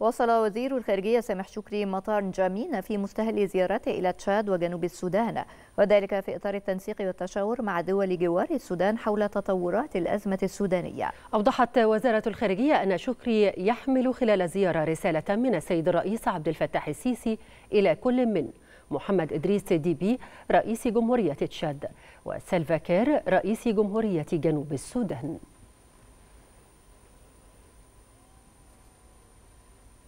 وصل وزير الخارجية سامح شكري مطار جامينا في مستهل زيارته إلى تشاد وجنوب السودان وذلك في إطار التنسيق والتشاور مع دول جوار السودان حول تطورات الأزمة السودانية أوضحت وزارة الخارجية أن شكري يحمل خلال الزيارة رسالة من السيد الرئيس عبد الفتاح السيسي إلى كل من محمد إدريس بي رئيس جمهورية تشاد وسلفا كير رئيس جمهورية جنوب السودان